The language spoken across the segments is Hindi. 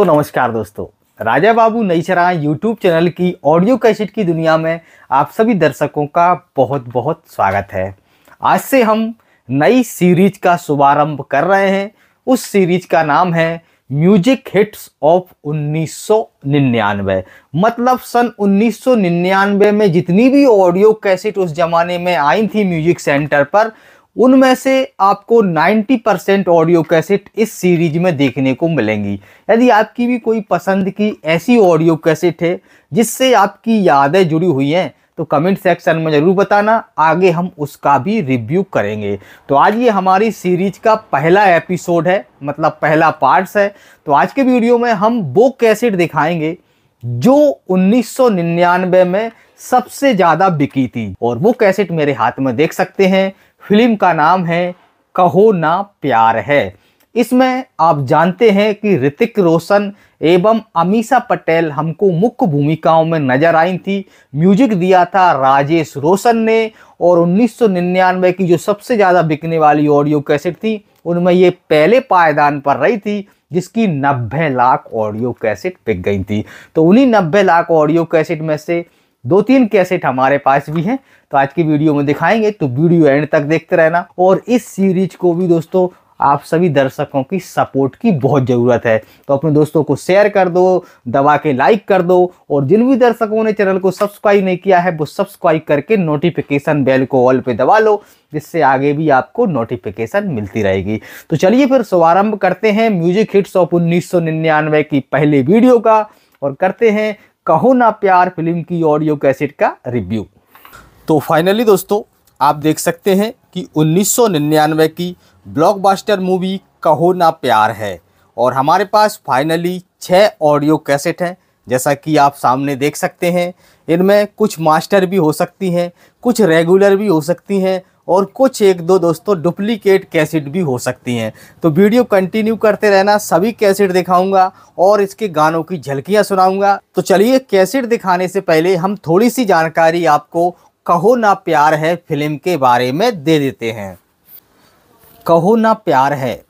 दोस्तों नमस्कार दोस्तों राजा बाबू नई शराह यूट्यूब चैनल की ऑडियो कैसेट की दुनिया में आप सभी दर्शकों का बहुत बहुत स्वागत है आज से हम नई सीरीज का शुभारंभ कर रहे हैं उस सीरीज का नाम है म्यूजिक हिट्स ऑफ 1999 मतलब सन 1999 में जितनी भी ऑडियो कैसेट उस जमाने में आई थी म्यूजिक सेंटर पर उनमें से आपको 90 परसेंट ऑडियो कैसेट इस सीरीज में देखने को मिलेंगी यदि आपकी भी कोई पसंद की ऐसी ऑडियो कैसेट है जिससे आपकी यादें जुड़ी हुई हैं तो कमेंट सेक्शन में ज़रूर बताना आगे हम उसका भी रिव्यू करेंगे तो आज ये हमारी सीरीज का पहला एपिसोड है मतलब पहला पार्ट्स है तो आज के वीडियो में हम वो कैसेट दिखाएंगे जो 1999 में सबसे ज़्यादा बिकी थी और वो कैसेट मेरे हाथ में देख सकते हैं फिल्म का नाम है कहो ना प्यार है इसमें आप जानते हैं कि ऋतिक रोशन एवं अमीषा पटेल हमको मुख्य भूमिकाओं में नजर आई थी म्यूजिक दिया था राजेश रोशन ने और 1999 की जो सबसे ज़्यादा बिकने वाली ऑडियो कैसेट थी उनमें ये पहले पायदान पर रही थी जिसकी 90 लाख ऑडियो कैसेट बिक गई थी तो उन्हीं 90 लाख ऑडियो कैसेट में से दो तीन कैसेट हमारे पास भी हैं तो आज की वीडियो में दिखाएंगे तो वीडियो एंड तक देखते रहना और इस सीरीज को भी दोस्तों आप सभी दर्शकों की सपोर्ट की बहुत ज़रूरत है तो अपने दोस्तों को शेयर कर दो दबा के लाइक कर दो और जिन भी दर्शकों ने चैनल को सब्सक्राइब नहीं किया है वो सब्सक्राइब करके नोटिफिकेशन बेल को ऑल पे दबा लो जिससे आगे भी आपको नोटिफिकेशन मिलती रहेगी तो चलिए फिर शुभारम्भ करते हैं म्यूजिक हिट्स ऑफ उन्नीस की पहले वीडियो का और करते हैं कहो ना प्यार फिल्म की ऑडियो कैसेट का रिव्यू तो फाइनली दोस्तों आप देख सकते हैं कि 1999 की ब्लॉकबस्टर मूवी कहो ना प्यार है और हमारे पास फाइनली छः ऑडियो कैसेट हैं जैसा कि आप सामने देख सकते हैं इनमें कुछ मास्टर भी हो सकती हैं कुछ रेगुलर भी हो सकती हैं और कुछ एक दो दोस्तों डुप्लीकेट कैसेट भी हो सकती हैं तो वीडियो कंटिन्यू करते रहना सभी कैसेट दिखाऊंगा और इसके गानों की झलकियां सुनाऊंगा तो चलिए कैसेट दिखाने से पहले हम थोड़ी सी जानकारी आपको कहो ना प्यार है फिल्म के बारे में दे देते हैं कहो ना प्यार है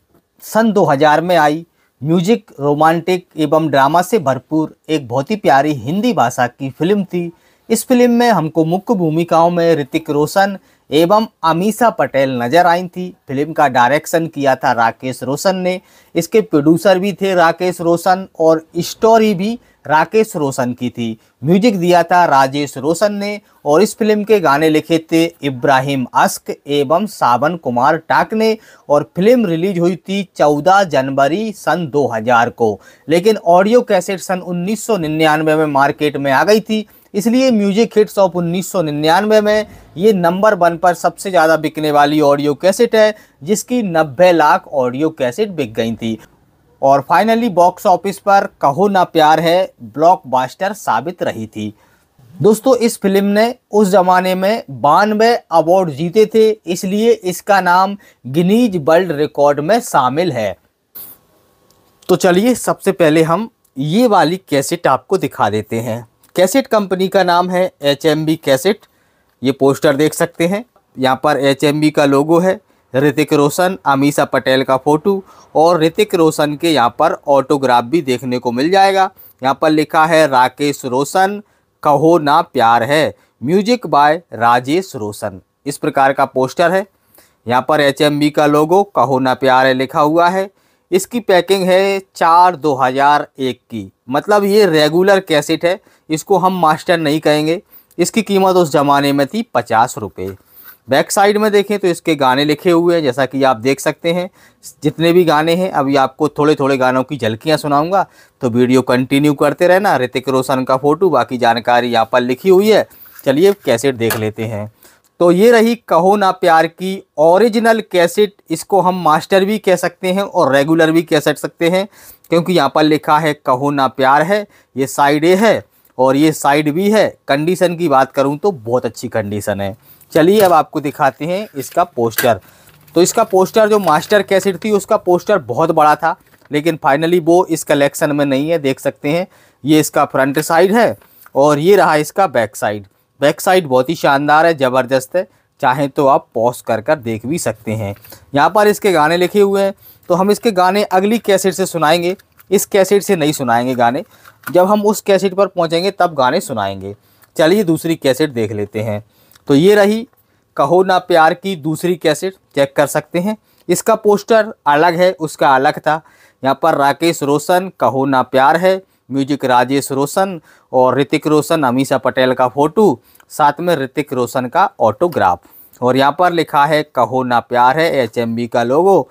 सन 2000 में आई म्यूजिक रोमांटिक एवं ड्रामा से भरपूर एक बहुत ही प्यारी हिंदी भाषा की फिल्म थी इस फिल्म में हमको मुख्य भूमिकाओं में ऋतिक रोशन एवं अमीशा पटेल नजर आई थी फिल्म का डायरेक्शन किया था राकेश रोशन ने इसके प्रोड्यूसर भी थे राकेश रोशन और स्टोरी भी राकेश रोशन की थी म्यूजिक दिया था राजेश रोशन ने और इस फिल्म के गाने लिखे थे इब्राहिम अस्क एवं सावन कुमार टाक ने और फिल्म रिलीज हुई थी 14 जनवरी सन 2000 को लेकिन ऑडियो कैसेट सन 1999 में मार्केट में आ गई थी इसलिए म्यूजिक हिट्स ऑफ उन्नीस में ये नंबर वन पर सबसे ज़्यादा बिकने वाली ऑडियो कैसेट है जिसकी 90 लाख ऑडियो कैसेट बिक गई थी और फाइनली बॉक्स ऑफिस पर कहो ना प्यार है ब्लॉकबस्टर साबित रही थी दोस्तों इस फिल्म ने उस ज़माने में बानवे अवार्ड जीते थे इसलिए इसका नाम गिनीज वर्ल्ड रिकॉर्ड में शामिल है तो चलिए सबसे पहले हम ये वाली कैसेट आपको दिखा देते हैं कैसेट कंपनी का नाम है एच एम बी कैसेट ये पोस्टर देख सकते हैं यहाँ पर एच एम बी का लोगो है ऋतिक रोशन अमीशा पटेल का फ़ोटो और ऋतिक रोशन के यहाँ पर ऑटोग्राफ भी देखने को मिल जाएगा यहाँ पर लिखा है राकेश रोशन कहो ना प्यार है म्यूजिक बाय राजेश रोशन इस प्रकार का पोस्टर है यहाँ पर एच का लोगो कहो ना प्यार है लिखा हुआ है इसकी पैकिंग है चार दो हज़ार एक की मतलब ये रेगुलर कैसेट है इसको हम मास्टर नहीं कहेंगे इसकी कीमत उस ज़माने में थी पचास रुपये बैक साइड में देखें तो इसके गाने लिखे हुए हैं जैसा कि आप देख सकते हैं जितने भी गाने हैं अभी आपको थोड़े थोड़े गानों की झलकियाँ सुनाऊँगा तो वीडियो कंटिन्यू करते रहना ऋतिक रोशन का फ़ोटो बाकी जानकारी यहाँ पर लिखी हुई है चलिए कैसेट देख लेते हैं तो ये रही कहो ना प्यार की ओरिजिनल कैसेट इसको हम मास्टर भी कह सकते हैं और रेगुलर भी कह सकते हैं क्योंकि यहाँ पर लिखा है कहो ना प्यार है ये साइड ए है और ये साइड बी है कंडीशन की बात करूँ तो बहुत अच्छी कंडीशन है चलिए अब आपको दिखाते हैं इसका पोस्टर तो इसका पोस्टर जो मास्टर कैसेट थी उसका पोस्टर बहुत बड़ा था लेकिन फाइनली वो इस कलेक्शन में नहीं है देख सकते हैं ये इसका फ्रंट साइड है और ये रहा इसका बैक साइड बैक साइड बहुत ही शानदार है ज़बरदस्त है चाहें तो आप पॉज कर कर देख भी सकते हैं यहाँ पर इसके गाने लिखे हुए हैं तो हम इसके गाने अगली कैसेट से सुनाएंगे इस कैसेट से नहीं सुनाएंगे गाने जब हम उस कैसेट पर पहुँचेंगे तब गाने सुनाएंगे चलिए दूसरी कैसेट देख लेते हैं तो ये रही कहो ना प्यार की दूसरी कैसेट चेक कर सकते हैं इसका पोस्टर अलग है उसका अलग था यहाँ पर राकेश रोशन कहो ना प्यार है म्यूजिक राजेश रोशन और ऋतिक रोशन अमीशा पटेल का फ़ोटो साथ में ऋतिक रोशन का ऑटोग्राफ और यहाँ पर लिखा है कहो ना प्यार है एच का लोगो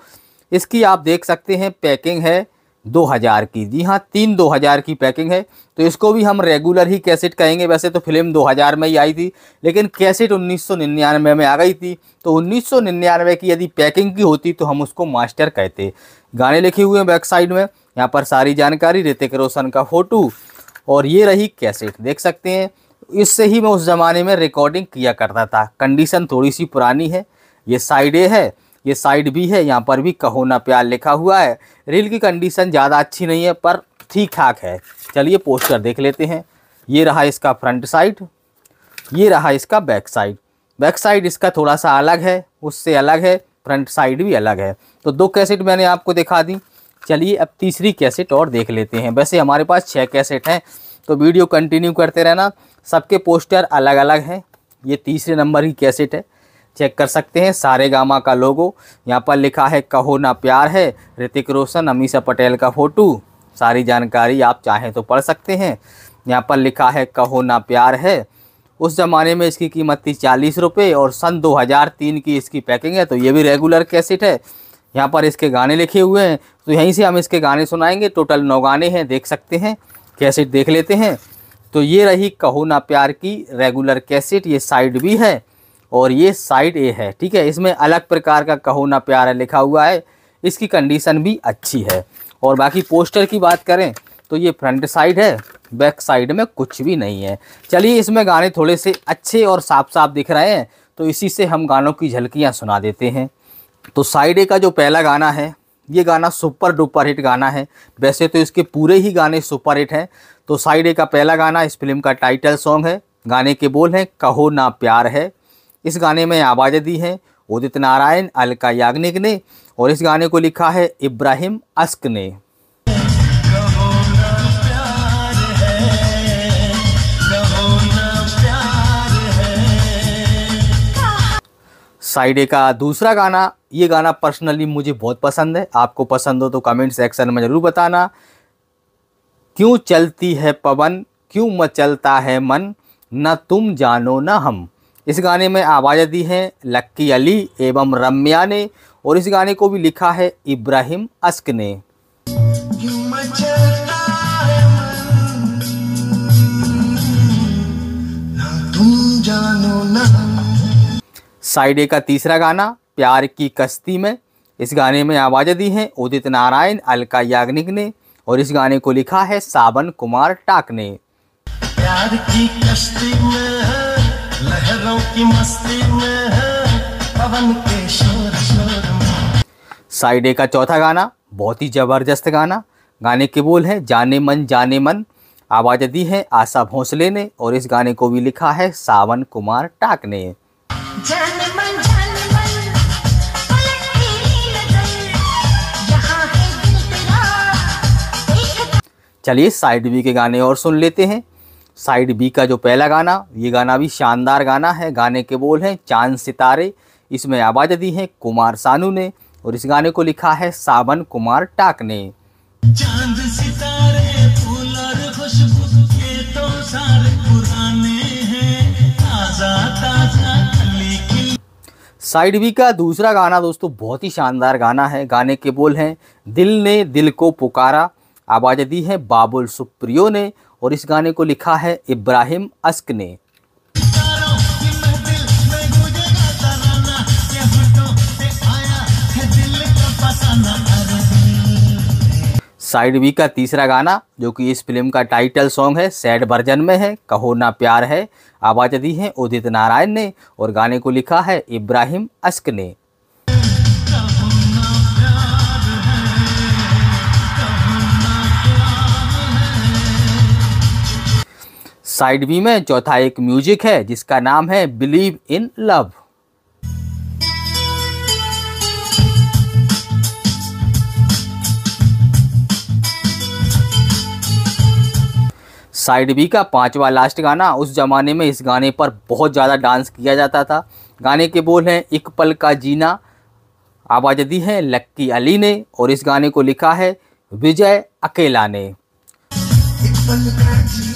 इसकी आप देख सकते हैं पैकिंग है दो हज़ार की जी हाँ तीन दो हज़ार की पैकिंग है तो इसको भी हम रेगुलर ही कैसेट कहेंगे वैसे तो फिल्म दो हज़ार में ही आई थी लेकिन कैसेट उन्नीस सौ निन्यानवे में आ गई थी तो उन्नीस सौ निन्यानवे की यदि पैकिंग की होती तो हम उसको मास्टर कहते गाने लिखे हुए हैं बैक साइड में यहाँ पर सारी जानकारी ऋतिक रोशन का फ़ोटो और ये रही कैसेट देख सकते हैं इससे ही मैं उस ज़माने में रिकॉर्डिंग किया करता था कंडीशन थोड़ी सी पुरानी है ये साइड ए है ये साइड भी है यहाँ पर भी कहो ना प्यार लिखा हुआ है रील की कंडीशन ज़्यादा अच्छी नहीं है पर ठीक ठाक है चलिए पोस्टर देख लेते हैं ये रहा इसका फ्रंट साइड ये रहा इसका बैक साइड बैक साइड इसका थोड़ा सा अलग है उससे अलग है फ्रंट साइड भी अलग है तो दो कैसेट मैंने आपको दिखा दी चलिए अब तीसरी कैसेट और देख लेते हैं वैसे हमारे पास छः कैसेट हैं तो वीडियो कंटिन्यू करते रहना सबके पोस्टर अलग अलग हैं ये तीसरे नंबर की कैसेट है चेक कर सकते हैं सारे गामा का लोगो यहाँ पर लिखा है कहो ना प्यार है ऋतिक रोशन अमीशा पटेल का फ़ोटो सारी जानकारी आप चाहें तो पढ़ सकते हैं यहाँ पर लिखा है कहो ना प्यार है उस ज़माने में इसकी कीमत थी चालीस रुपये और सन 2003 की इसकी पैकिंग है तो ये भी रेगुलर कैसेट है यहाँ पर इसके गाने लिखे हुए हैं तो यहीं से हम इसके गाने सुनाएंगे टोटल नौ गाने हैं देख सकते हैं कैसेट देख लेते हैं तो ये रही कहो ना प्यार की रेगुलर कैसेट ये साइड बी है और ये साइड ए है ठीक है इसमें अलग प्रकार का कहो ना प्यार लिखा हुआ है इसकी कंडीशन भी अच्छी है और बाकी पोस्टर की बात करें तो ये फ्रंट साइड है बैक साइड में कुछ भी नहीं है चलिए इसमें गाने थोड़े से अच्छे और साफ साफ दिख रहे हैं तो इसी से हम गानों की झलकियाँ सुना देते हैं तो साइड ए का जो पहला गाना है ये गाना सुपर डुपर हिट गाना है वैसे तो इसके पूरे ही गाने सुपर हिट हैं तो साइड ए का पहला गाना इस फिल्म का टाइटल सॉन्ग है गाने के बोल हैं कहो ना प्यार है इस गाने में आवाज़ें दी हैं उदित नारायण अलका याग्निक ने और इस गाने को लिखा है इब्राहिम अस्क ने ए का दूसरा गाना ये गाना पर्सनली मुझे बहुत पसंद है आपको पसंद हो तो कमेंट सेक्शन में ज़रूर बताना क्यों चलती है पवन क्यों मचलता है मन न तुम जानो न हम इस गाने में आवाज़ दी है लक्की अली एवं रम्या ने और इस गाने को भी लिखा है इब्राहिम अस्क ने साइडे का तीसरा गाना प्यार की कश्ती में इस गाने में आवाज़ें दी हैं उदित नारायण अलका याग्निक ने और इस गाने को लिखा है सावन कुमार टाक ने प्यार की कश्ती में लहरों की मस्ती में पवन के शोर शोर साइडे का चौथा गाना बहुत ही ज़बरदस्त गाना गाने के बोल हैं जाने मन जाने मन आवाज़ दी है आशा भोसले ने और इस गाने को भी लिखा है सावन कुमार टाक ने चलिए साइड बी के गाने और सुन लेते हैं साइड बी का जो पहला गाना ये गाना भी शानदार गाना है गाने के बोल हैं चांद सितारे इसमें आवाज़ दी है कुमार सानू ने और इस गाने को लिखा है सावन कुमार टाक ने चांद सितारे फूल और खुशबू के तो सारे पुराने साइड बी का दूसरा गाना दोस्तों बहुत ही शानदार गाना है गाने के बोल हैं दिल ने दिल को पुकारा आवाज़ दी है बाबुल सुप्रियो ने और इस गाने को लिखा है इब्राहिम अस्क ने साइड बी का तीसरा गाना जो कि इस फिल्म का टाइटल सॉन्ग है सैड वर्जन में है कहो ना प्यार है आवाज़ दी है उदित नारायण ने और गाने को लिखा है इब्राहिम अस्क ने साइड बी में चौथा एक म्यूजिक है जिसका नाम है believe in love side B का पांचवा लास्ट गाना उस ज़माने में इस गाने पर बहुत ज़्यादा डांस किया जाता था गाने के बोल हैं एक पल का जीना आवाज़ दी है लक्की अली ने और इस गाने को लिखा है विजय अकेला ने एक पल का जीना।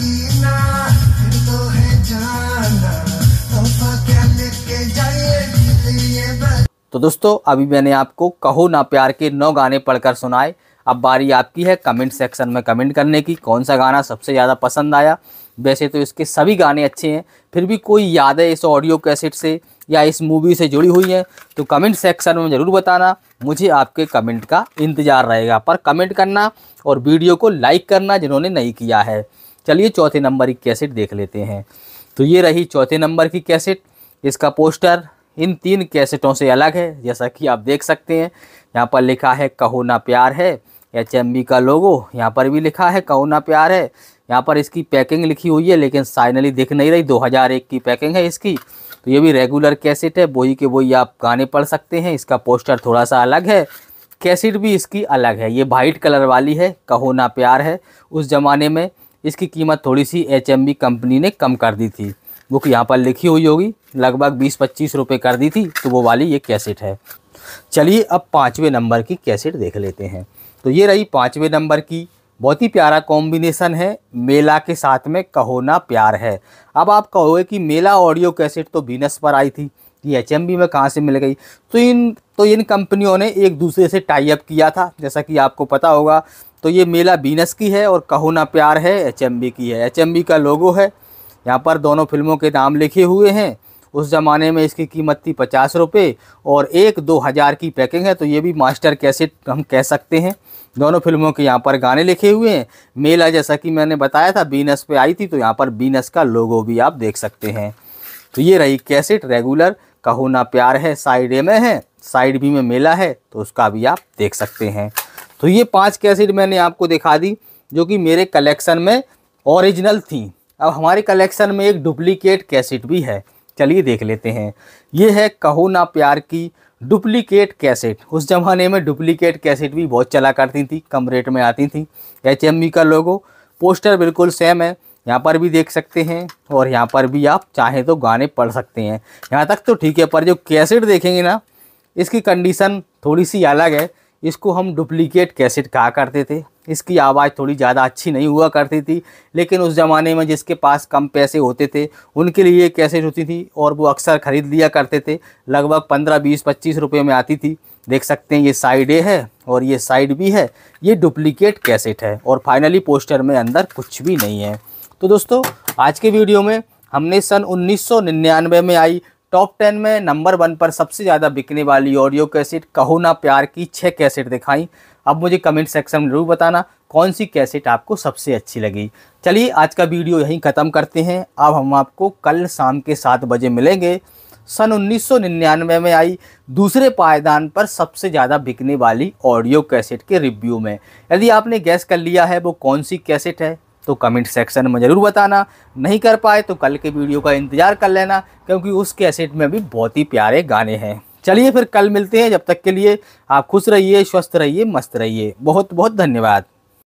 तो दोस्तों अभी मैंने आपको कहो ना प्यार के नौ गाने पढ़कर सुनाए अब बारी आपकी है कमेंट सेक्शन में कमेंट करने की कौन सा गाना सबसे ज़्यादा पसंद आया वैसे तो इसके सभी गाने अच्छे हैं फिर भी कोई यादें इस ऑडियो कैसेट से या इस मूवी से जुड़ी हुई हैं तो कमेंट सेक्शन में ज़रूर बताना मुझे आपके कमेंट का इंतज़ार रहेगा पर कमेंट करना और वीडियो को लाइक करना जिन्होंने नहीं किया है चलिए चौथे नंबर की कैसेट देख लेते हैं तो ये रही चौथे नंबर की कैसेट इसका पोस्टर इन तीन कैसेटों से अलग है जैसा कि आप देख सकते हैं यहाँ पर लिखा है कहो ना प्यार है एच का लोगो यहाँ पर भी लिखा है कहो ना प्यार है यहाँ पर इसकी पैकिंग लिखी हुई है लेकिन साइनली दिख नहीं रही 2001 की पैकिंग है इसकी तो ये भी रेगुलर कैसेट है वही के वही आप गाने पढ़ सकते हैं इसका पोस्टर थोड़ा सा अलग है कैसेट भी इसकी अलग है ये वाइट कलर वाली है कहो ना प्यार है उस ज़माने में इसकी कीमत थोड़ी सी एच कंपनी ने कम कर दी थी बुक यहाँ पर लिखी हुई होगी लगभग बीस पच्चीस रुपये कर दी थी तो वो वाली ये कैसेट है चलिए अब पाँचवें नंबर की कैसेट देख लेते हैं तो ये रही पाँचवें नंबर की बहुत ही प्यारा कॉम्बिनेशन है मेला के साथ में कहो ना प्यार है अब आप कहोगे कि मेला ऑडियो कैसेट तो बीनस पर आई थी ये एच में कहाँ से मिल गई तो इन तो इन कंपनियों ने एक दूसरे से टाई अप किया था जैसा कि आपको पता होगा तो ये मेला बीनस की है और कहो ना प्यार है एच की है एच का लोगो है यहाँ पर दोनों फिल्मों के नाम लिखे हुए हैं उस ज़माने में इसकी कीमत थी पचास रुपये और एक दो हज़ार की पैकिंग है तो ये भी मास्टर कैसेट हम कह सकते हैं दोनों फिल्मों के यहाँ पर गाने लिखे हुए हैं मेला जैसा कि मैंने बताया था बीनस पे आई थी तो यहाँ पर बीनस का लोगो भी आप देख सकते हैं तो ये रही कैसेट रेगुलर का होना प्यार है साइड ए में है साइड बी में मेला है तो उसका भी आप देख सकते हैं तो ये पाँच कैसेट मैंने आपको दिखा दी जो कि मेरे कलेक्शन में ओरिजिनल थी अब हमारे कलेक्शन में एक डुप्लीकेट कैसेट भी है चलिए देख लेते हैं ये है कहो ना प्यार की डुप्लीकेट कैसेट उस ज़माने में डुप्लीकेट कैसेट भी बहुत चला करती थी कम रेट में आती थी एच का लोगो पोस्टर बिल्कुल सेम है यहाँ पर भी देख सकते हैं और यहाँ पर भी आप चाहें तो गाने पढ़ सकते हैं यहाँ तक तो ठीक है पर जो कैसेट देखेंगे ना इसकी कंडीशन थोड़ी सी अलग है इसको हम डुप्लीकेट कैसेट कहा करते थे इसकी आवाज़ थोड़ी ज़्यादा अच्छी नहीं हुआ करती थी लेकिन उस ज़माने में जिसके पास कम पैसे होते थे उनके लिए ये कैसेट होती थी और वो अक्सर ख़रीद लिया करते थे लगभग पंद्रह बीस पच्चीस रुपये में आती थी देख सकते हैं ये साइड ए है और ये साइड बी है ये डुप्लीकेट कैसेट है और फाइनली पोस्टर में अंदर कुछ भी नहीं है तो दोस्तों आज के वीडियो में हमने सन उन्नीस में आई टॉप टेन में नंबर वन पर सबसे ज़्यादा बिकने वाली ऑडियो कैसेट कहो ना प्यार की छः कैसेट दिखाई अब मुझे कमेंट सेक्शन में जरूर बताना कौन सी कैसेट आपको सबसे अच्छी लगी चलिए आज का वीडियो यहीं ख़त्म करते हैं अब हम आपको कल शाम के सात बजे मिलेंगे सन 1999 में आई दूसरे पायदान पर सबसे ज़्यादा बिकने वाली ऑडियो कैसेट के रिव्यू में यदि आपने गैस कर लिया है वो कौन सी कैसेट है तो कमेंट सेक्शन में ज़रूर बताना नहीं कर पाए तो कल के वीडियो का इंतज़ार कर लेना क्योंकि उस कैसेट में भी बहुत ही प्यारे गाने हैं चलिए फिर कल मिलते हैं जब तक के लिए आप खुश रहिए स्वस्थ रहिए मस्त रहिए बहुत बहुत धन्यवाद